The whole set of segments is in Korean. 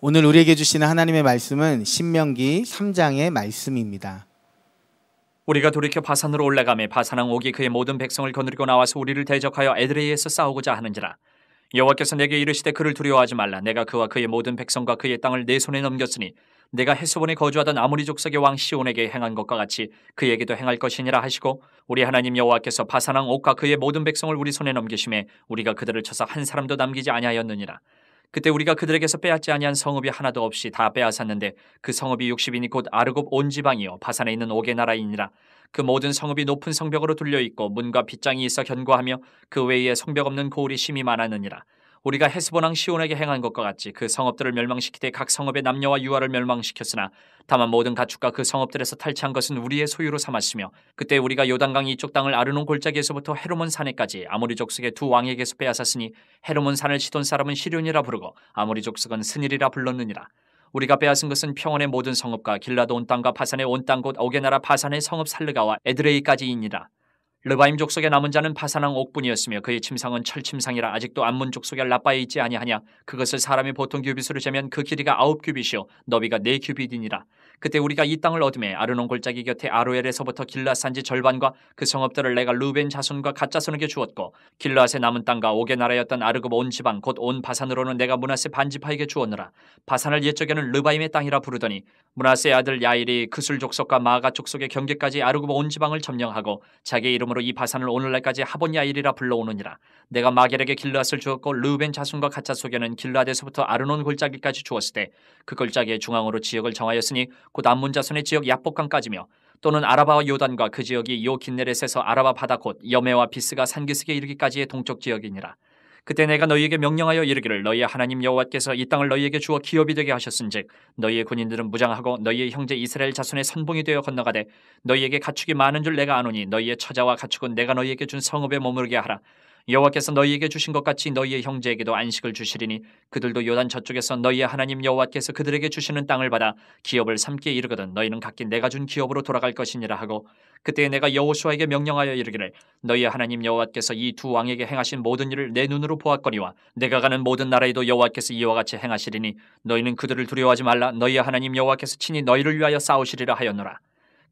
오늘 우리에게 주시는 하나님의 말씀은 신명기 3장의 말씀입니다. 우리가 돌이켜 바산으로 올라가매 바산왕 옥이 그의 모든 백성을 거느리고 나와서 우리를 대적하여 에드레이에서 싸우고자 하는지라 여호와께서 내게 이르시되 그를 두려워하지 말라 내가 그와 그의 모든 백성과 그의 땅을 내 손에 넘겼으니 내가 헤스본에 거주하던 아모리 족속의 왕 시온에게 행한 것과 같이 그에게도 행할 것이니라 하시고 우리 하나님 여호와께서 바산왕 옥과 그의 모든 백성을 우리 손에 넘기심에 우리가 그들을 쳐서 한 사람도 남기지 아니하였느니라 그때 우리가 그들에게서 빼앗지 아니한 성읍이 하나도 없이 다 빼앗았는데 그 성읍이 6 0이니곧 아르곱 온 지방이요 바산에 있는 오게 나라이니라 그 모든 성읍이 높은 성벽으로 둘려 있고 문과 빗장이 있어 견고하며 그 외에 성벽 없는 고울이 심히 많았느니라 우리가 헤스본왕 시온에게 행한 것과 같이 그 성읍들을 멸망시키되 각 성읍의 남녀와 유아를 멸망시켰으나 다만 모든 가축과 그 성읍들에서 탈취한 것은 우리의 소유로 삼았으며 그때 우리가 요단강 이쪽 땅을 아르논 골짜기에서부터 헤르몬 산에까지 아모리 족속의 두 왕에게서 빼앗았으니 헤르몬 산을 시돈 사람은 시륜이라 부르고 아모리 족속은 스닐이라 불렀느니라 우리가 빼앗은 것은 평원의 모든 성읍과 길라도 온 땅과 파산의온 땅곧오게나라파산의 성읍 살르가와 에드레이까지이니라 르바임 족속의 남은 자는 파산왕 옥분이었으며 그의 침상은 철침상이라 아직도 암문 족속의 라빠에 있지 아니하냐 그것을 사람이 보통 규빗으로 재면 그 길이가 아홉 규빗이요 너비가 네 규빗이니라 그때 우리가 이 땅을 얻음에 아르논 골짜기 곁에 아로엘에서부터 길라산지 절반과 그 성읍들을 내가 루벤 자손과 가짜 손에게 주었고 길라앗의 남은 땅과 오게 나라였던 아르급 온 지방 곧 온 바산으로는 내가 문하세 반지파에게 주었느라 바산을 옛적에는 르바임의 땅이라 부르더니 문하세의 아들 야일이 그술 족속과 마가 족속의 경계까지 아르급 온 지방을 점령하고 자기 이름으로 이 바산을 오늘날까지 하본 야일이라 불러오느니라 내가 마겔에게 길라앗을 주었고 르벤 자손과 가짜 속에는 길라앗에서부터 아르논 골짜기까지 주었을때 그 골짜기의 중앙으로 지역을 정하였으니 곧암문 자손의 지역 약복강까지며 또는 아라바와 요단과 그 지역이 요 긴네렛에서 아라바 바다 곧 여매와 비스가 산기슭에 이르기까지의 동쪽 지역이니라. 그때 내가 너희에게 명령하여 이르기를 너희의 하나님 여호와께서 이 땅을 너희에게 주어 기업이 되게 하셨은즉 너희의 군인들은 무장하고 너희의 형제 이스라엘 자손의 선봉이 되어 건너가되 너희에게 가축이 많은 줄 내가 아노니 너희의 처자와 가축은 내가 너희에게 준 성읍에 머무르게 하라 여호와께서 너희에게 주신 것 같이 너희의 형제에게도 안식을 주시리니 그들도 요단 저쪽에서 너희의 하나님 여호와께서 그들에게 주시는 땅을 받아 기업을 삼기에 이르거든 너희는 각기 내가 준 기업으로 돌아갈 것이니라 하고 그때 내가 여호수아에게 명령하여 이르기를 너희의 하나님 여호와께서 이 두 왕에게 행하신 모든 일을 내 눈으로 보았거니와 내가 가는 모든 나라에도 여호와께서 이와 같이 행하시리니 너희는 그들을 두려워하지 말라 너희의 하나님 여호와께서 친히 너희를 위하여 싸우시리라 하였노라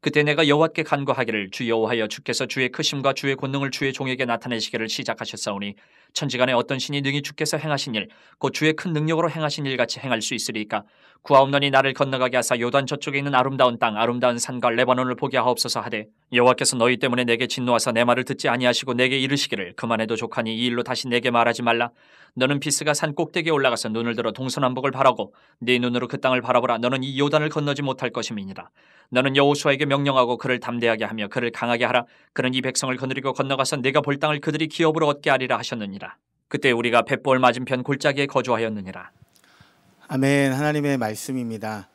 그때 내가 여호와께 간구하기를 주 여호와여 주께서 주의 크심과 주의 권능을 주의 종에게 나타내시기를 시작하셨사오니 천지간에 어떤 신이 능히 주께서 행하신 일 곧 주의 큰 능력으로 행하신 일 같이 행할 수 있으리까 구하옵노니 나를 건너가게 하사 요단 저쪽에 있는 아름다운 땅 아름다운 산과 레바논을 보게 하옵소서 하되 여호와께서 너희 때문에 내게 진노하사 내 말을 듣지 아니하시고 내게 이르시기를 그만해도 좋하니 이 일로 다시 내게 말하지 말라 너는 비스가 산 꼭대기에 올라가서 눈을 들어 동서남북을 바라고 네 눈으로 그 땅을 바라보라 너는 이 요단을 건너지 못할 것임이니라 너는 여호수아에게 명령하고 그를 담대하게 하며 그를 강하게 하라. 그는 이 백성을 거느리고 건너가서 내가 볼 땅을 그들이 기업으로 얻게 하리라 하셨느니라. 그때 우리가 벳볼 맞은편 골짜기에 거주하였느니라. 아멘. 하나님의 말씀입니다.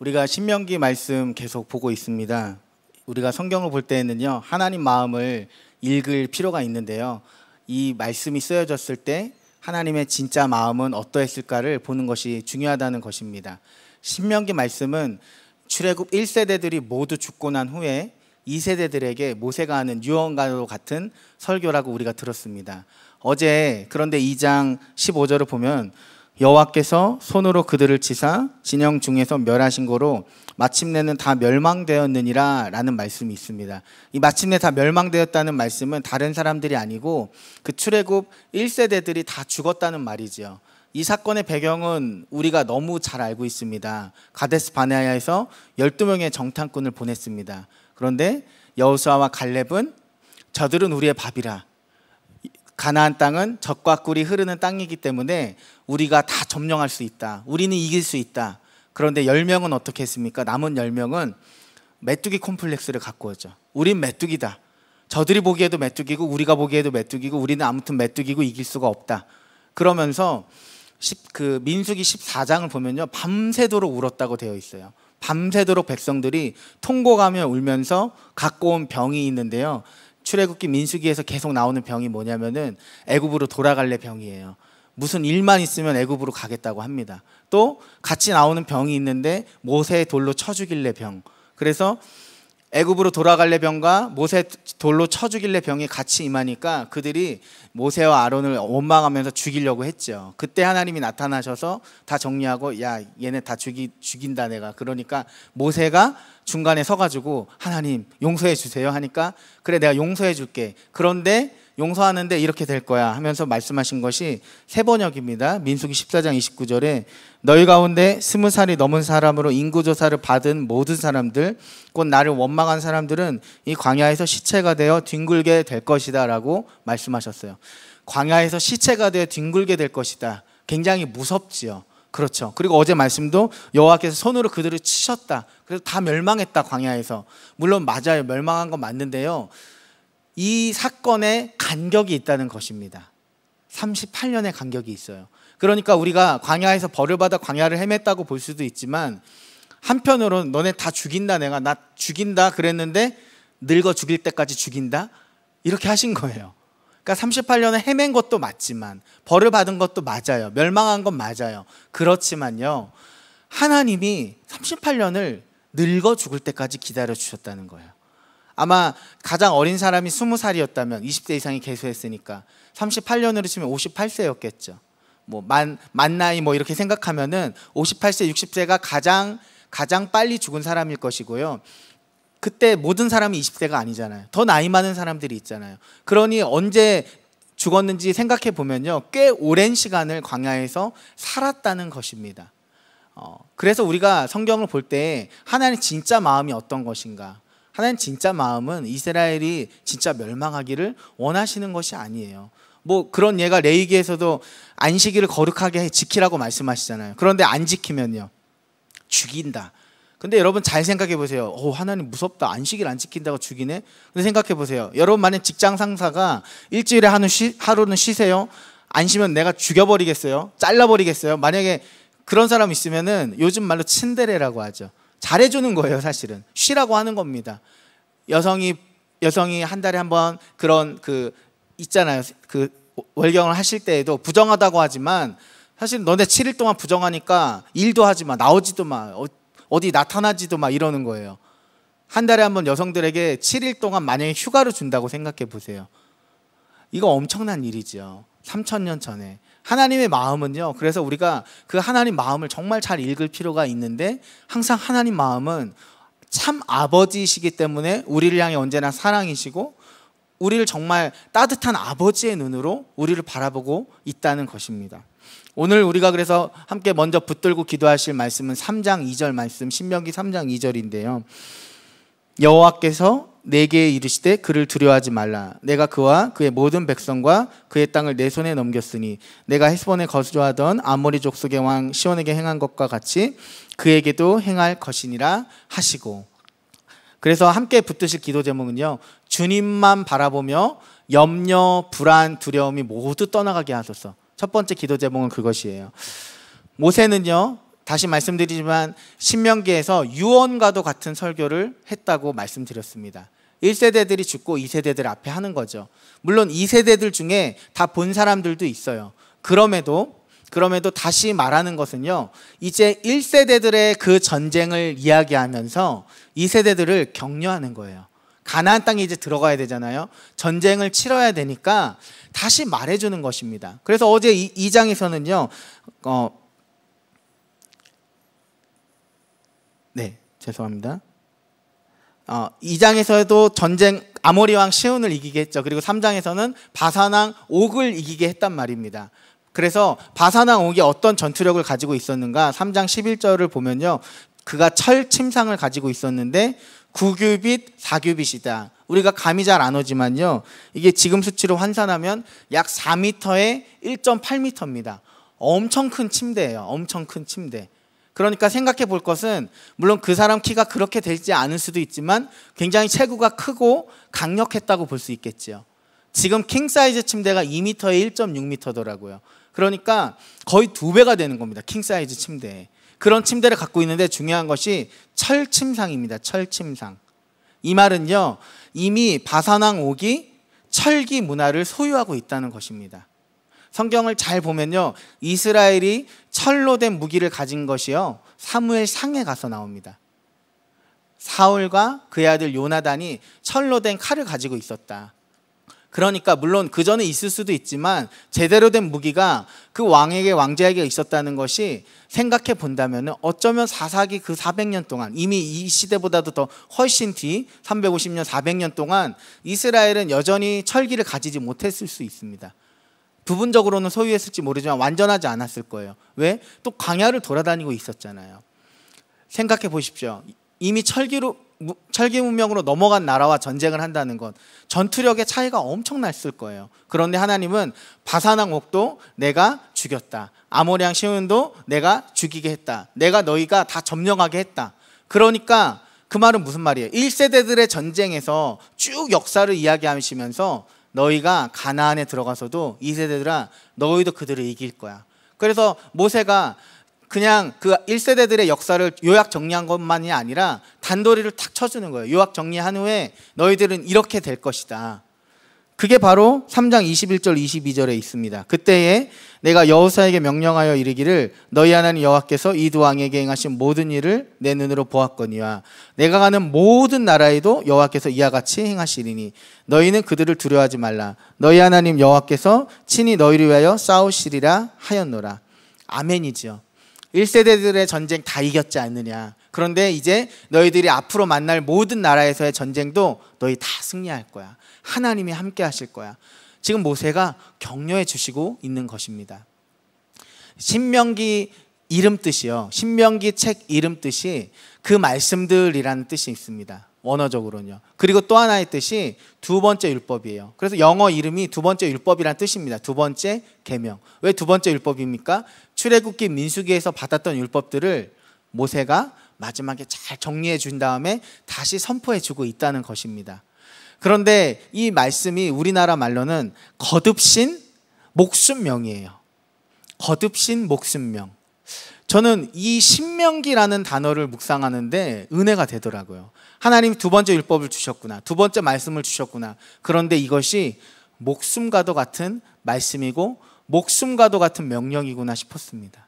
우리가 신명기 말씀 계속 보고 있습니다. 우리가 성경을 볼 때에는요. 하나님 마음을 읽을 필요가 있는데요. 이 말씀이 쓰여졌을 때 하나님의 진짜 마음은 어떠했을까를 보는 것이 중요하다는 것입니다. 신명기 말씀은 출애굽 1세대들이 모두 죽고 난 후에 2세대들에게 모세가 하는 유언가로 같은 설교라고 우리가 들었습니다. 어제 그런데 2장 15절을 보면 여호와께서 손으로 그들을 치사 진영 중에서 멸하신 거로 마침내는 다 멸망되었느니라라는 말씀이 있습니다. 이 마침내 다 멸망되었다는 말씀은 다른 사람들이 아니고 그 출애굽 1세대들이 다 죽었다는 말이지요. 이 사건의 배경은 우리가 너무 잘 알고 있습니다. 가데스 바네아에서 12명의 정탐꾼을 보냈습니다. 그런데 여우수아와 갈렙은 저들은 우리의 밥이라 가나안 땅은 적과 꿀이 흐르는 땅이기 때문에 우리가 다 점령할 수 있다. 우리는 이길 수 있다. 그런데 10명은 어떻게 했습니까? 남은 10명은 메뚜기 콤플렉스를 갖고 오죠. 우린 메뚜기다. 저들이 보기에도 메뚜기고 우리가 보기에도 메뚜기고 우리는 아무튼 메뚜기고 이길 수가 없다. 그러면서 그 민수기 14장을 보면요. 밤새도록 울었다고 되어 있어요. 밤새도록 백성들이 통곡하며 울면서 갖고 온 병이 있는데요. 출애굽기 민수기에서 계속 나오는 병이 뭐냐면은 애굽으로 돌아갈래 병이에요. 무슨 일만 있으면 애굽으로 가겠다고 합니다. 또 같이 나오는 병이 있는데 모세의 돌로 쳐 죽일래 병. 그래서 애굽으로 돌아갈래 병과 모세 돌로 쳐 죽일래 병이 같이 임하니까 그들이 모세와 아론을 원망하면서 죽이려고 했죠. 그때 하나님이 나타나셔서 다 정리하고 야 얘네 다 죽이 죽인다 내가. 그러니까 모세가 중간에 서가지고 하나님 용서해 주세요 하니까 그래 내가 용서해 줄게. 그런데 용서하는데 이렇게 될 거야 하면서 말씀하신 것이 세번역입니다. 민수기 14장 29절에 너희 가운데 스무 살이 넘은 사람으로 인구 조사를 받은 모든 사람들 곧 나를 원망한 사람들은 이 광야에서 시체가 되어 뒹굴게 될 것이다라고 말씀하셨어요. 광야에서 시체가 되어 뒹굴게 될 것이다. 굉장히 무섭지요. 그렇죠. 그리고 어제 말씀도 여호와께서 손으로 그들을 치셨다. 그래서 다 멸망했다 광야에서. 물론 맞아요. 멸망한 건 맞는데요. 이 사건에 간격이 있다는 것입니다. 38년의 간격이 있어요. 그러니까 우리가 광야에서 벌을 받아 광야를 헤맸다고 볼 수도 있지만 한편으로는 너네 다 죽인다 내가 나 죽인다 그랬는데 늙어 죽일 때까지 죽인다 이렇게 하신 거예요. 그러니까 38년을 헤맨 것도 맞지만 벌을 받은 것도 맞아요. 멸망한 건 맞아요. 그렇지만요. 하나님이 38년을 늙어 죽을 때까지 기다려 주셨다는 거예요. 아마 가장 어린 사람이 20살이었다면 20대 이상이 개수했으니까 38년으로 치면 58세였겠죠. 뭐만만 나이 뭐 이렇게 생각하면은 58세 60세가 가장 가장 빨리 죽은 사람일 것이고요. 그때 모든 사람이 20세가 아니잖아요. 더 나이 많은 사람들이 있잖아요. 그러니 언제 죽었는지 생각해 보면요. 꽤 오랜 시간을 광야에서 살았다는 것입니다. 어, 그래서 우리가 성경을 볼 때 하나님 진짜 마음이 어떤 것인가 하나님 진짜 마음은 이스라엘이 진짜 멸망하기를 원하시는 것이 아니에요. 뭐 그런 예가 레이기에서도 안식일을 거룩하게 지키라고 말씀하시잖아요. 그런데 안 지키면요. 죽인다. 근데 여러분 잘 생각해 보세요. 오, 어, 하나님 무섭다. 안식일 안 지킨다고 죽이네. 근데 생각해 보세요. 여러분 만약 직장 상사가 일주일에 하루 쉬, 하루는 쉬세요. 안 쉬면 내가 죽여버리겠어요. 잘라버리겠어요. 만약에 그런 사람 있으면은 요즘 말로 친데레라고 하죠. 잘해주는 거예요, 사실은. 쉬라고 하는 겁니다. 여성이, 여성이 한 달에 한 번 그런 그, 있잖아요. 그 월경을 하실 때에도 부정하다고 하지만 사실 너네 7일 동안 부정하니까 일도 하지 마, 나오지도 마, 어, 어디 나타나지도 마 이러는 거예요. 한 달에 한 번 여성들에게 7일 동안 만약에 휴가를 준다고 생각해 보세요. 이거 엄청난 일이죠. 3천년 전에 하나님의 마음은요. 그래서 우리가 그 하나님 마음을 정말 잘 읽을 필요가 있는데 항상 하나님 마음은 참 아버지이시기 때문에 우리를 향해 언제나 사랑이시고 우리를 정말 따뜻한 아버지의 눈으로 우리를 바라보고 있다는 것입니다. 오늘 우리가 그래서 함께 먼저 붙들고 기도하실 말씀은 3장 2절 말씀 신명기 3장 2절인데요. 여호와께서 내게 이르시되 그를 두려워하지 말라 내가 그와 그의 모든 백성과 그의 땅을 내 손에 넘겼으니 내가 헤스본에 거주하던 아모리 족속의 왕 시온에게 행한 것과 같이 그에게도 행할 것이니라 하시고 그래서 함께 붙드실 기도 제목은요 주님만 바라보며 염려, 불안, 두려움이 모두 떠나가게 하소서 첫 번째 기도 제목은 그것이에요 모세는요 다시 말씀드리지만 신명기에서 유언과도 같은 설교를 했다고 말씀드렸습니다. 1세대들이 죽고 2세대들 앞에 하는 거죠. 물론 2세대들 중에 다 본 사람들도 있어요. 그럼에도 그럼에도 다시 말하는 것은요. 이제 1세대들의 그 전쟁을 이야기하면서 2세대들을 격려하는 거예요. 가나안 땅에 이제 들어가야 되잖아요. 전쟁을 치러야 되니까 다시 말해 주는 것입니다. 그래서 어제 이, 장에서는요. 어 네, 죄송합니다. 어, 2장에서도 전쟁 아모리 왕 시온을 이기게 했죠. 그리고 3장에서는 바사왕 옥을 이기게 했단 말입니다. 그래서 바사왕 옥이 어떤 전투력을 가지고 있었는가? 3장 11절을 보면요. 그가 철 침상을 가지고 있었는데 9규빗, 4규빗이다. 우리가 감이 잘 안 오지만요. 이게 지금 수치로 환산하면 약 4m에 1.8m입니다. 엄청 큰 침대예요. 엄청 큰 침대. 그러니까 생각해 볼 것은 물론 그 사람 키가 그렇게 되지 않을 수도 있지만 굉장히 체구가 크고 강력했다고 볼 수 있겠지요. 지금 킹 사이즈 침대가 2m에 1.6m더라고요. 그러니까 거의 두 배가 되는 겁니다. 킹 사이즈 침대 그런 침대를 갖고 있는데 중요한 것이 철침상입니다. 철침상. 이 말은요. 이미 바산왕 오기 철기 문화를 소유하고 있다는 것입니다. 성경을 잘 보면요. 이스라엘이 철로 된 무기를 가진 것이요. 사무엘 상에 가서 나옵니다. 사울과 그의 아들 요나단이 철로 된 칼을 가지고 있었다. 그러니까 물론 그 전에 있을 수도 있지만 제대로 된 무기가 그 왕에게 왕제에게 있었다는 것이 생각해 본다면 어쩌면 사사기 그 400년 동안 이미 이 시대보다도 더 훨씬 뒤 350년 400년 동안 이스라엘은 여전히 철기를 가지지 못했을 수 있습니다. 부분적으로는 소유했을지 모르지만 완전하지 않았을 거예요. 왜? 또 광야를 돌아다니고 있었잖아요. 생각해 보십시오. 이미 철기로 철기 문명으로 넘어간 나라와 전쟁을 한다는 것 전투력의 차이가 엄청났을 거예요. 그런데 하나님은 바산왕 옥도 내가 죽였다. 아모리앙 시온도 내가 죽이게 했다. 내가 너희가 다 점령하게 했다. 그러니까 그 말은 무슨 말이에요? 1세대들의 전쟁에서 쭉 역사를 이야기하시면서 너희가 가나안에 들어가서도 이 세대들아 너희도 그들을 이길 거야. 그래서 모세가 그냥 그 1세대들의 역사를 요약 정리한 것만이 아니라 단도리를 탁 쳐주는 거예요. 요약 정리한 후에 너희들은 이렇게 될 것이다. 그게 바로 3장 21절 22절에 있습니다. 그때에 내가 여호사에게 명령하여 이르기를 너희 하나님 여호와께서 이두 왕에게 행하신 모든 일을 내 눈으로 보았거니와 내가 가는 모든 나라에도 여호와께서 이와 같이 행하시리니 너희는 그들을 두려워하지 말라 너희 하나님 여호와께서 친히 너희를 위하여 싸우시리라 하였노라 아멘이지요. 1세대들의 전쟁 다 이겼지 않느냐 그런데 이제 너희들이 앞으로 만날 모든 나라에서의 전쟁도 너희 다 승리할 거야. 하나님이 함께 하실 거야. 지금 모세가 격려해 주시고 있는 것입니다. 신명기 이름 뜻이요. 신명기 책 이름 뜻이 그 말씀들이라는 뜻이 있습니다. 원어적으로는요. 그리고 또 하나의 뜻이 두 번째 율법이에요. 그래서 영어 이름이 두 번째 율법이란 뜻입니다. 두 번째 계명. 왜 두 번째 율법입니까? 출애굽기 민수기에서 받았던 율법들을 모세가 마지막에 잘 정리해 준 다음에 다시 선포해 주고 있다는 것입니다. 그런데 이 말씀이 우리나라 말로는 거듭신 목숨명이에요. 거듭신 목숨명. 저는 이 신명기라는 단어를 묵상하는데 은혜가 되더라고요. 하나님 두 번째 율법을 주셨구나. 두 번째 말씀을 주셨구나. 그런데 이것이 목숨과도 같은 말씀이고 목숨과도 같은 명령이구나 싶었습니다.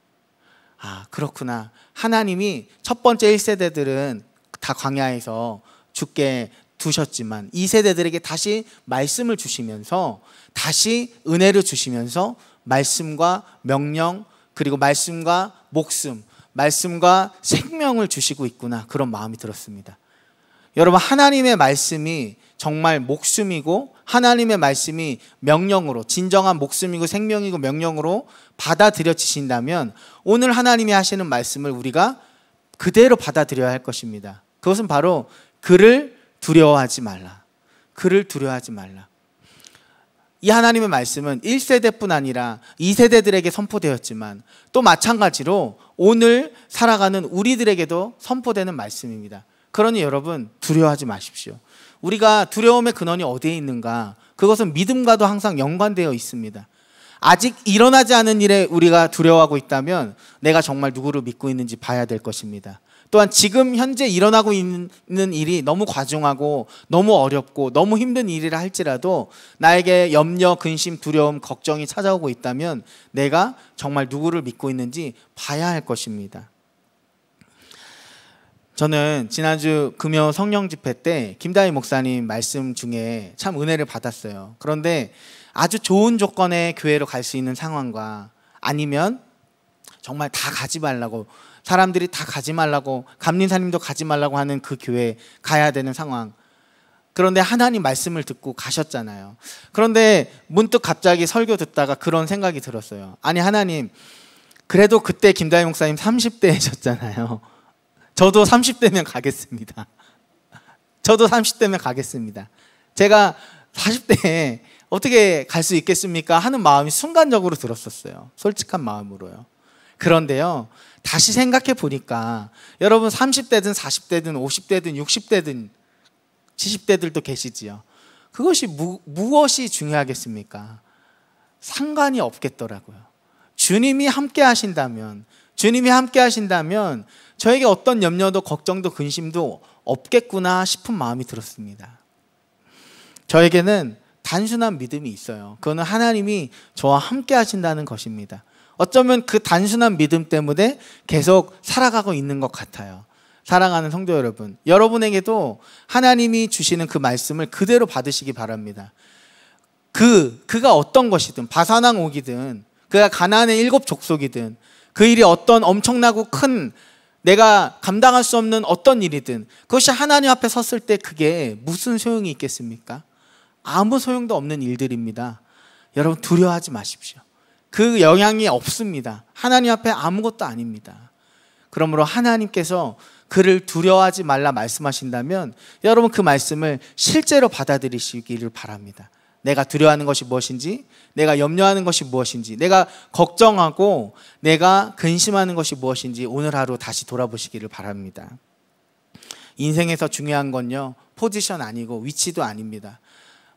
아, 그렇구나. 하나님이 첫 번째 1세대들은 다 광야에서 죽게 두셨지만 2세대들에게 다시 말씀을 주시면서 다시 은혜를 주시면서 말씀과 명령 그리고 말씀과 목숨 말씀과 생명을 주시고 있구나 그런 마음이 들었습니다. 여러분 하나님의 말씀이 정말 목숨이고 하나님의 말씀이 명령으로 진정한 목숨이고 생명이고 명령으로 받아들여지신다면 오늘 하나님이 하시는 말씀을 우리가 그대로 받아들여야 할 것입니다. 그것은 바로 그를 두려워하지 말라. 그를 두려워하지 말라. 이 하나님의 말씀은 1세대뿐 아니라 2세대들에게 선포되었지만 또 마찬가지로 오늘 살아가는 우리들에게도 선포되는 말씀입니다. 그러니 여러분 두려워하지 마십시오. 우리가 두려움의 근원이 어디에 있는가? 그것은 믿음과도 항상 연관되어 있습니다. 아직 일어나지 않은 일에 우리가 두려워하고 있다면 내가 정말 누구를 믿고 있는지 봐야 될 것입니다. 또한 지금 현재 일어나고 있는 일이 너무 과중하고 너무 어렵고 너무 힘든 일이라 할지라도 나에게 염려, 근심, 두려움, 걱정이 찾아오고 있다면 내가 정말 누구를 믿고 있는지 봐야 할 것입니다. 저는 지난주 금요 성령 집회 때 김다희 목사님 말씀 중에 참 은혜를 받았어요. 그런데 아주 좋은 조건의 교회로 갈 수 있는 상황과 아니면 정말 다 가지 말라고 사람들이 다 가지 말라고 감리사님도 가지 말라고 하는 그 교회 가야 되는 상황. 그런데 하나님 말씀을 듣고 가셨잖아요. 그런데 문득 갑자기 설교 듣다가 그런 생각이 들었어요. 아니 하나님 그래도 그때 김다희 목사님 30대셨잖아요. 저도 30대면 가겠습니다. 저도 30대면 가겠습니다. 제가 40대에 어떻게 갈 수 있겠습니까? 하는 마음이 순간적으로 들었었어요. 솔직한 마음으로요. 그런데요, 다시 생각해 보니까 여러분 30대든 40대든 50대든 60대든 70대들도 계시지요. 그것이 무, 무엇이 중요하겠습니까? 상관이 없겠더라고요. 주님이 함께 하신다면 주님이 함께 하신다면 저에게 어떤 염려도 걱정도 근심도 없겠구나 싶은 마음이 들었습니다. 저에게는 단순한 믿음이 있어요. 그거는 하나님이 저와 함께 하신다는 것입니다. 어쩌면 그 단순한 믿음 때문에 계속 살아가고 있는 것 같아요. 사랑하는 성도 여러분, 여러분에게도 하나님이 주시는 그 말씀을 그대로 받으시기 바랍니다. 그, 그가 어떤 것이든, 바사왕 오기든, 그가 가나안의 일곱 족속이든, 그 일이 어떤 엄청나고 큰 내가 감당할 수 없는 어떤 일이든 그것이 하나님 앞에 섰을 때 그게 무슨 소용이 있겠습니까? 아무 소용도 없는 일들입니다. 여러분 두려워하지 마십시오. 그 영향이 없습니다. 하나님 앞에 아무것도 아닙니다. 그러므로 하나님께서 그를 두려워하지 말라 말씀하신다면 여러분 그 말씀을 실제로 받아들이시기를 바랍니다. 내가 두려워하는 것이 무엇인지, 내가 염려하는 것이 무엇인지, 내가 걱정하고 내가 근심하는 것이 무엇인지 오늘 하루 다시 돌아보시기를 바랍니다. 인생에서 중요한 건요, 포지션 아니고 위치도 아닙니다.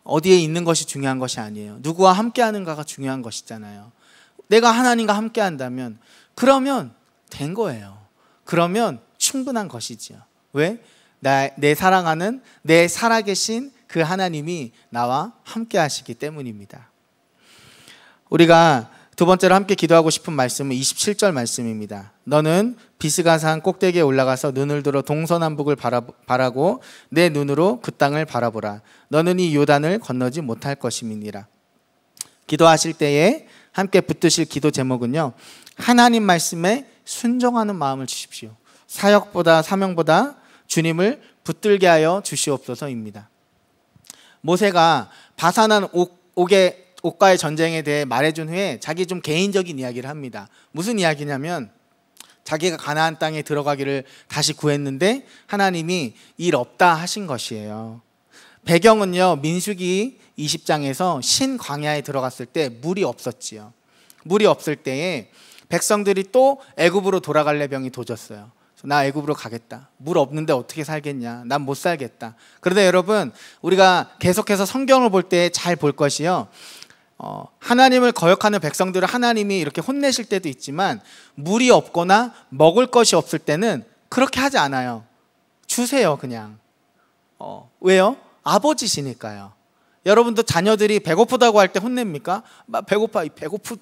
어디에 있는 것이 중요한 것이 아니에요. 누구와 함께 하는가가 중요한 것이잖아요. 내가 하나님과 함께 한다면, 그러면 된 거예요. 그러면 충분한 것이지요. 왜? 나, 내 사랑하는, 내 살아계신 그 하나님이 나와 함께 하시기 때문입니다. 우리가 두 번째로 함께 기도하고 싶은 말씀은 27절 말씀입니다. 너는 비스가산 꼭대기에 올라가서 눈을 들어 동서남북을 바라고 내 눈으로 그 땅을 바라보라. 너는 이 요단을 건너지 못할 것임이니라. 기도하실 때에 함께 붙드실 기도 제목은요. 하나님 말씀에 순종하는 마음을 주십시오. 사역보다 사명보다 주님을 붙들게 하여 주시옵소서입니다. 모세가 바산한 옥의 옥과의 전쟁에 대해 말해준 후에 자기 좀 개인적인 이야기를 합니다. 무슨 이야기냐면 자기가 가나안 땅에 들어가기를 다시 구했는데 하나님이 일 없다 하신 것이에요. 배경은요 민수기 20장에서 신 광야에 들어갔을 때 물이 없었지요. 물이 없을 때에 백성들이 또 애굽으로 돌아갈래 병이 도졌어요. 나 애굽으로 가겠다. 물 없는데 어떻게 살겠냐. 난 못 살겠다. 그런데 여러분 우리가 계속해서 성경을 볼 때 잘 볼 것이요. 어, 하나님을 거역하는 백성들을 하나님이 이렇게 혼내실 때도 있지만 물이 없거나 먹을 것이 없을 때는 그렇게 하지 않아요. 주세요 그냥. 어, 왜요? 아버지시니까요. 여러분도 자녀들이 배고프다고 할 때 혼냅니까? 배고파, 배고프,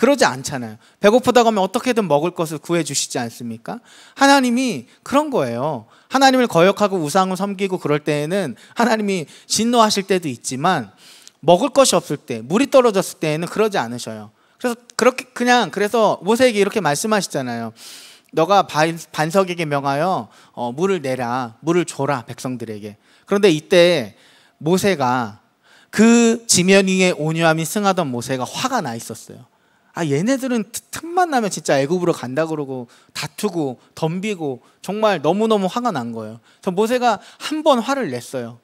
그러지 않잖아요. 배고프다고 하면 어떻게든 먹을 것을 구해 주시지 않습니까? 하나님이 그런 거예요. 하나님을 거역하고 우상을 섬기고 그럴 때에는 하나님이 진노하실 때도 있지만 먹을 것이 없을 때, 물이 떨어졌을 때에는 그러지 않으셔요. 그래서 그렇게 그냥 그래서 모세에게 이렇게 말씀하시잖아요. 너가 반석에게 명하여 어, 물을 내라, 물을 줘라 백성들에게. 그런데 이때 모세가 그 지면 위에 온유함이 승하던 모세가 화가 나 있었어요. 아 얘네들은 틈만 나면 진짜 애굽으로 간다 그러고 다투고 덤비고 정말 너무너무 화가 난 거예요. 그래서 모세가 한 번 화를 냈어요.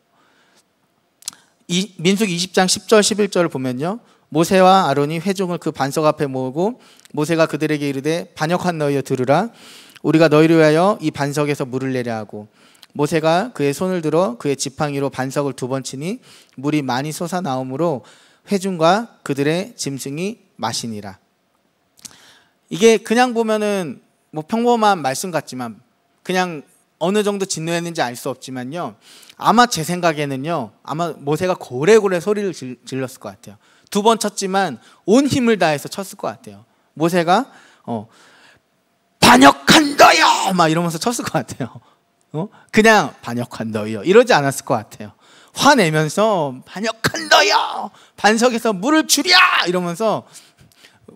이, 민숙 20장 10절 11절을 보면요. 모세와 아론이 회중을 그 반석 앞에 모으고 모세가 그들에게 이르되 반역한 너희여 들으라 우리가 너희를 위하여 이 반석에서 물을 내려 하고 모세가 그의 손을 들어 그의 지팡이로 반석을 두 번 치니 물이 많이 솟아나오므로 회중과 그들의 짐승이 마시니라. 이게 그냥 보면은 뭐 평범한 말씀 같지만 그냥 어느 정도 진노했는지 알 수 없지만요. 아마 제 생각에는요. 아마 모세가 고래고래 소리를 질렀을 것 같아요. 두 번 쳤지만 온 힘을 다해서 쳤을 것 같아요. 모세가 어, 반역한다요! 막 이러면서 쳤을 것 같아요. 어? 그냥 반역한다요. 이러지 않았을 것 같아요. 화내면서 반역한다요! 반석에서 물을 줄여! 이러면서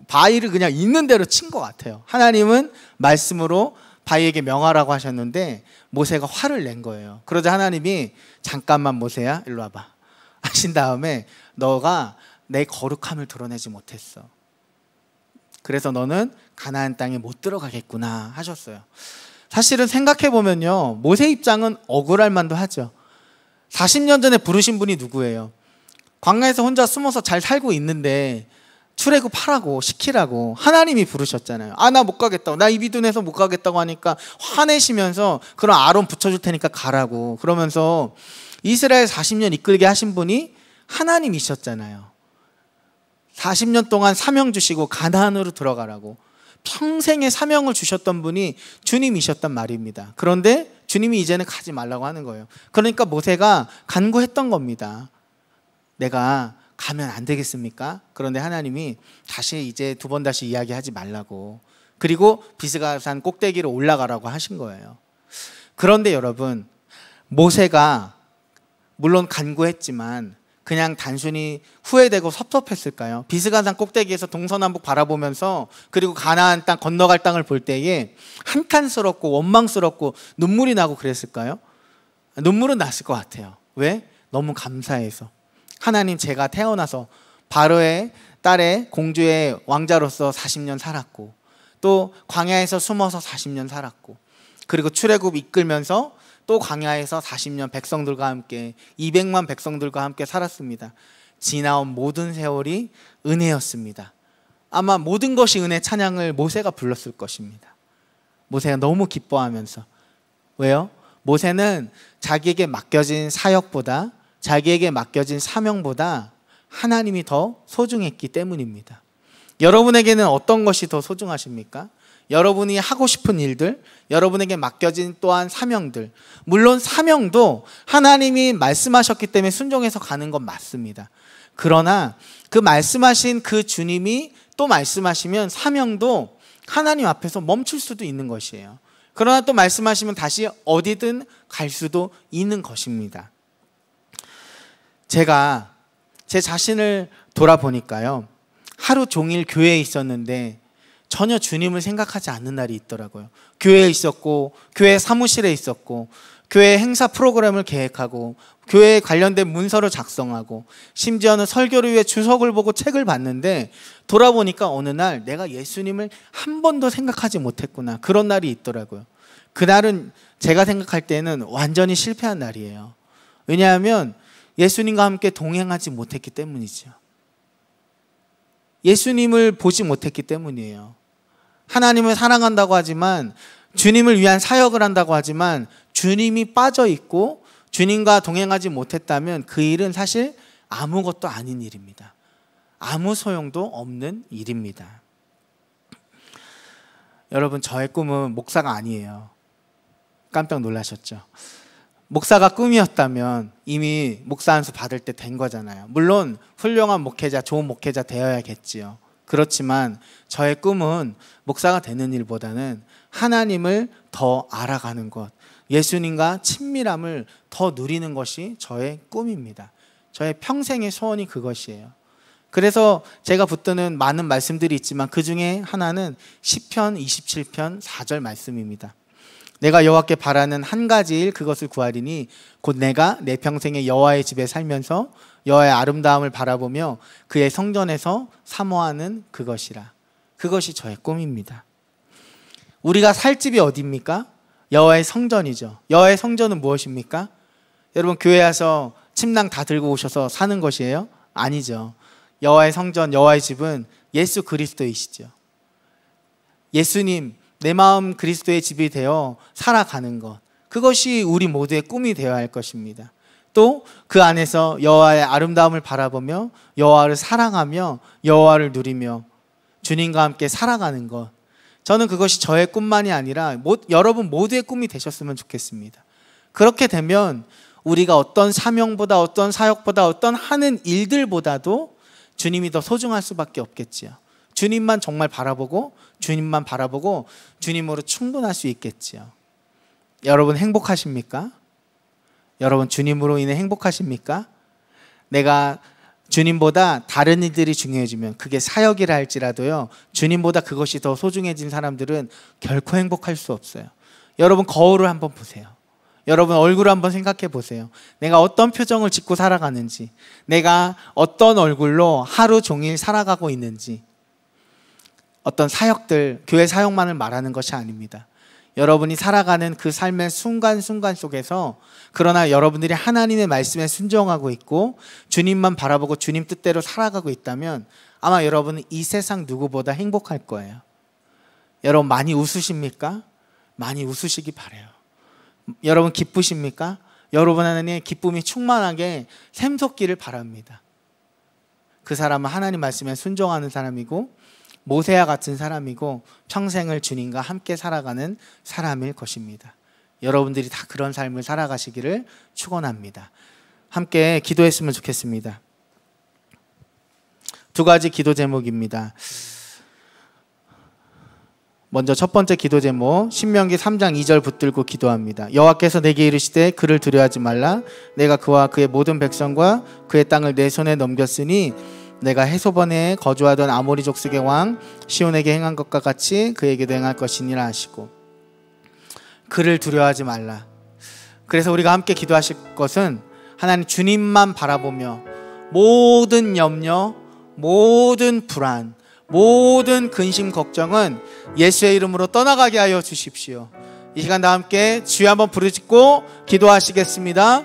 바위를 그냥 있는 대로 친 것 같아요. 하나님은 말씀으로 바위에게 명하라고 하셨는데 모세가 화를 낸 거예요. 그러자 하나님이 잠깐만 모세야 일로 와봐 하신 다음에 너가 내 거룩함을 드러내지 못했어. 그래서 너는 가나안 땅에 못 들어가겠구나 하셨어요. 사실은 생각해 보면요. 모세 입장은 억울할 만도 하죠. 40년 전에 부르신 분이 누구예요? 광야에서 혼자 숨어서 잘 살고 있는데 출애굽하라고 시키라고 하나님이 부르셨잖아요. 아 나 못 가겠다고 나이 비둔에서 못 가겠다고 하니까 화내시면서 그런 아론 붙여줄 테니까 가라고 그러면서 이스라엘 40년 이끌게 하신 분이 하나님이셨잖아요. 40년 동안 사명 주시고 가나안으로 들어가라고 평생의 사명을 주셨던 분이 주님이셨단 말입니다. 그런데 주님이 이제는 가지 말라고 하는 거예요. 그러니까 모세가 간구했던 겁니다. 내가 가면 안 되겠습니까? 그런데 하나님이 다시 이제 두 번 다시 이야기하지 말라고 그리고 비스가산 꼭대기로 올라가라고 하신 거예요. 그런데 여러분 모세가 물론 간구했지만 그냥 단순히 후회되고 섭섭했을까요? 비스가산 꼭대기에서 동서남북 바라보면서 그리고 가나안 땅 건너갈 땅을 볼 때에 한탄스럽고 원망스럽고 눈물이 나고 그랬을까요? 눈물은 났을 것 같아요. 왜? 너무 감사해서. 하나님 제가 태어나서 바로의 딸의 공주의 왕자로서 40년 살았고 또 광야에서 숨어서 40년 살았고 그리고 출애굽 이끌면서 또 광야에서 40년 백성들과 함께 200만 백성들과 함께 살았습니다. 지나온 모든 세월이 은혜였습니다. 아마 모든 것이 은혜 찬양을 모세가 불렀을 것입니다. 모세가 너무 기뻐하면서 왜요? 모세는 자기에게 맡겨진 사역보다 자기에게 맡겨진 사명보다 하나님이 더 소중했기 때문입니다. 여러분에게는 어떤 것이 더 소중하십니까? 여러분이 하고 싶은 일들, 여러분에게 맡겨진 또한 사명들. 물론 사명도 하나님이 말씀하셨기 때문에 순종해서 가는 건 맞습니다. 그러나 그 말씀하신 그 주님이 또 말씀하시면 사명도 하나님 앞에서 멈출 수도 있는 것이에요. 그러나 또 말씀하시면 다시 어디든 갈 수도 있는 것입니다. 제가 제 자신을 돌아보니까요. 하루 종일 교회에 있었는데 전혀 주님을 생각하지 않는 날이 있더라고요. 교회에 있었고, 교회 사무실에 있었고, 교회 행사 프로그램을 계획하고, 교회에 관련된 문서를 작성하고, 심지어는 설교를 위해 주석을 보고 책을 봤는데, 돌아보니까 어느 날 내가 예수님을 한 번도 생각하지 못했구나. 그런 날이 있더라고요. 그날은 제가 생각할 때는 완전히 실패한 날이에요. 왜냐하면 예수님과 함께 동행하지 못했기 때문이죠. 예수님을 보지 못했기 때문이에요. 하나님을 사랑한다고 하지만 주님을 위한 사역을 한다고 하지만 주님이 빠져 있고 주님과 동행하지 못했다면 그 일은 사실 아무것도 아닌 일입니다. 아무 소용도 없는 일입니다. 여러분, 저의 꿈은 목사가 아니에요. 깜짝 놀라셨죠? 목사가 꿈이었다면 이미 목사 안수 받을 때 된 거잖아요. 물론 훌륭한 목회자, 좋은 목회자 되어야겠지요. 그렇지만 저의 꿈은 목사가 되는 일보다는 하나님을 더 알아가는 것, 예수님과 친밀함을 더 누리는 것이 저의 꿈입니다. 저의 평생의 소원이 그것이에요. 그래서 제가 붙드는 많은 말씀들이 있지만 그 중에 하나는 10편 27편 4절 말씀입니다. 내가 여호와께 바라는 한 가지 일 그것을 구하리니 곧 내가 내 평생에 여호와의 집에 살면서 여호와의 아름다움을 바라보며 그의 성전에서 사모하는 그것이라. 그것이 저의 꿈입니다. 우리가 살 집이 어디입니까? 여호와의 성전이죠. 여호와의 성전은 무엇입니까? 여러분 교회 와서 침낭 다 들고 오셔서 사는 것이에요? 아니죠. 여호와의 성전, 여호와의 집은 예수 그리스도이시죠. 예수님 내 마음 그리스도의 집이 되어 살아가는 것. 그것이 우리 모두의 꿈이 되어야 할 것입니다. 또 그 안에서 여호와의 아름다움을 바라보며 여호와를 사랑하며 여호와를 누리며 주님과 함께 살아가는 것. 저는 그것이 저의 꿈만이 아니라 여러분 모두의 꿈이 되셨으면 좋겠습니다. 그렇게 되면 우리가 어떤 사명보다 어떤 사역보다 어떤 하는 일들보다도 주님이 더 소중할 수밖에 없겠지요. 주님만 정말 바라보고 주님만 바라보고 주님으로 충분할 수 있겠지요. 여러분 행복하십니까? 여러분 주님으로 인해 행복하십니까? 내가 주님보다 다른 이들이 중요해지면 그게 사역이라 할지라도요. 주님보다 그것이 더 소중해진 사람들은 결코 행복할 수 없어요. 여러분 거울을 한번 보세요. 여러분 얼굴 을 한번 생각해 보세요. 내가 어떤 표정을 짓고 살아가는지, 내가 어떤 얼굴로 하루 종일 살아가고 있는지, 어떤 사역들, 교회 사역만을 말하는 것이 아닙니다. 여러분이 살아가는 그 삶의 순간순간 속에서 그러나 여러분들이 하나님의 말씀에 순종하고 있고 주님만 바라보고 주님 뜻대로 살아가고 있다면 아마 여러분은 이 세상 누구보다 행복할 거예요. 여러분 많이 웃으십니까? 많이 웃으시기 바래요. 여러분 기쁘십니까? 여러분 하나 기쁨이 충만하게 샘솟기를 바랍니다. 그 사람은 하나님 말씀에 순종하는 사람이고 모세와 같은 사람이고 평생을 주님과 함께 살아가는 사람일 것입니다. 여러분들이 다 그런 삶을 살아가시기를 축원합니다. 함께 기도했으면 좋겠습니다. 두 가지 기도 제목입니다. 먼저 첫 번째 기도 제목 신명기 3장 2절 붙들고 기도합니다. 여호와께서 내게 이르시되 그를 두려워하지 말라 내가 그와 그의 모든 백성과 그의 땅을 내 손에 넘겼으니 내가 해소번에 거주하던 아모리 족속의 왕 시온에게 행한 것과 같이 그에게도 행할 것이니라 하시고 그를 두려워하지 말라. 그래서 우리가 함께 기도하실 것은 하나님 주님만 바라보며 모든 염려, 모든 불안, 모든 근심 걱정은 예수의 이름으로 떠나가게 하여 주십시오. 이 시간 다 함께 주여 한번 부르짖고 기도하시겠습니다.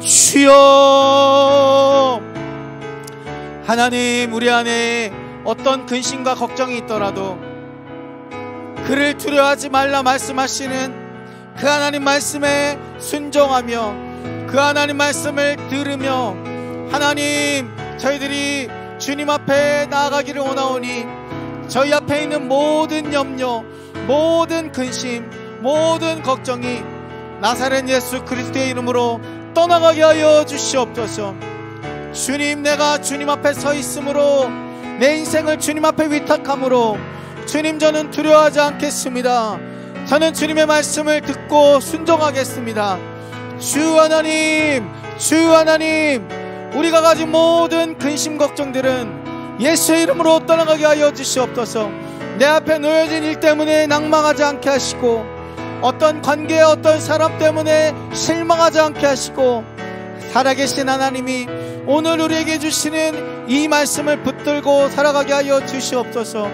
주여 하나님, 우리 안에 어떤 근심과 걱정이 있더라도 그를 두려워하지 말라 말씀하시는 그 하나님 말씀에 순종하며 그 하나님 말씀을 들으며 하나님, 저희들이 주님 앞에 나아가기를 원하오니 저희 앞에 있는 모든 염려, 모든 근심, 모든 걱정이 나사렛 예수 그리스도의 이름으로 떠나가게 하여 주시옵소서. 주님 내가 주님 앞에 서 있으므로 내 인생을 주님 앞에 위탁함으로 주님 저는 두려워하지 않겠습니다. 저는 주님의 말씀을 듣고 순종하겠습니다. 주 하나님, 주 하나님, 우리가 가진 모든 근심 걱정들은 예수의 이름으로 떠나가게 하여 주시옵소서. 내 앞에 놓여진 일 때문에 낙망하지 않게 하시고 어떤 관계 어떤 사람 때문에 실망하지 않게 하시고 살아계신 하나님이 오늘 우리에게 주시는 이 말씀을 붙들고 살아가게 하여 주시옵소서.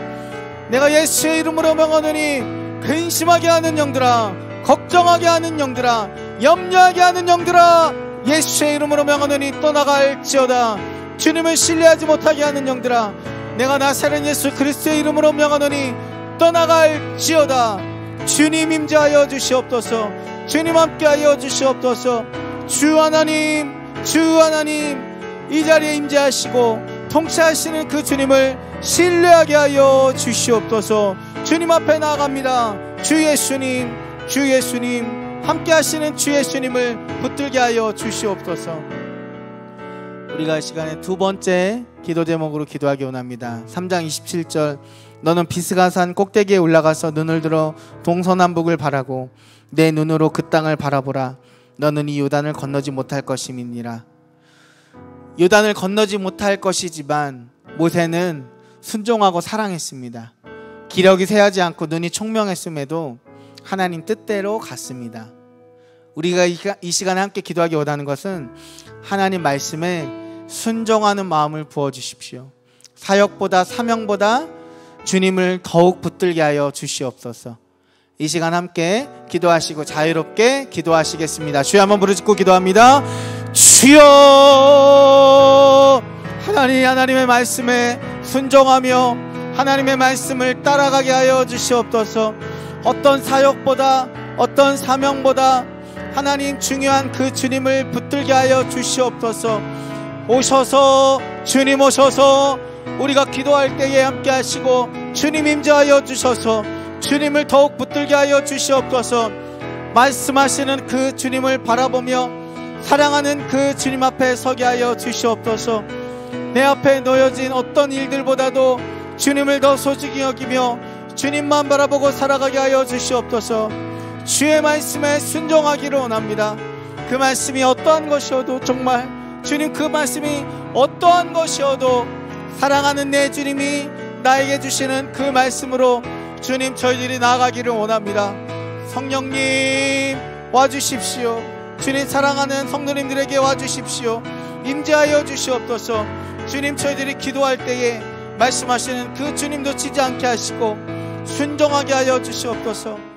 내가 예수의 이름으로 명하느니 근심하게 하는 영들아, 걱정하게 하는 영들아, 염려하게 하는 영들아, 예수의 이름으로 명하느니 떠나갈지어다. 주님을 신뢰하지 못하게 하는 영들아, 내가 나사렛 예수 그리스도의 이름으로 명하느니 떠나갈지어다. 주님 임자하여 주시옵소서. 주님 함께하여 주시옵소서. 주 하나님, 주 하나님, 이 자리에 임재하시고 통치하시는 그 주님을 신뢰하게 하여 주시옵소서 주님 앞에 나아갑니다 주 예수님 주 예수님 함께 하시는 주 예수님을 붙들게 하여 주시옵소서 우리가 시간에 두 번째 기도 제목으로 기도하기 원합니다 3장 27절 너는 비스가 산 꼭대기에 올라가서 눈을 들어 동서남북을 바라고 내 눈으로 그 땅을 바라보라 너는 이 요단을 건너지 못할 것임이니라 요단을 건너지 못할 것이지만 모세는 순종하고 사랑했습니다. 기력이 세하지 않고 눈이 총명했음에도 하나님 뜻대로 갔습니다. 우리가 이 시간에 함께 기도하기 원하는 것은 하나님 말씀에 순종하는 마음을 부어 주십시오. 사역보다 사명보다 주님을 더욱 붙들게 하여 주시옵소서. 이 시간 함께 기도하시고 자유롭게 기도하시겠습니다. 주여 한번 부르짖고 기도합니다. 주여 하나님 하나님의 말씀에 순종하며 하나님의 말씀을 따라가게 하여 주시옵소서. 어떤 사역보다 어떤 사명보다 하나님 중요한 그 주님을 붙들게 하여 주시옵소서. 오셔서 주님 오셔서 우리가 기도할 때에 함께 하시고 주님 임재하여 주셔서 주님을 더욱 붙들게 하여 주시옵소서 말씀하시는 그 주님을 바라보며 사랑하는 그 주님 앞에 서게 하여 주시옵소서 내 앞에 놓여진 어떤 일들보다도 주님을 더 소중히 여기며 주님만 바라보고 살아가게 하여 주시옵소서 주의 말씀에 순종하기로 원합니다 그 말씀이 어떠한 것이어도 정말 주님 그 말씀이 어떠한 것이어도 사랑하는 내 주님이 나에게 주시는 그 말씀으로 주님 저희들이 나아가기를 원합니다. 성령님 와주십시오. 주님 사랑하는 성도님들에게 와주십시오. 임재하여 주시옵소서. 주님 저희들이 기도할 때에 말씀하시는 그 주님 도지지 않게 하시고 순종하게 하여 주시옵소서.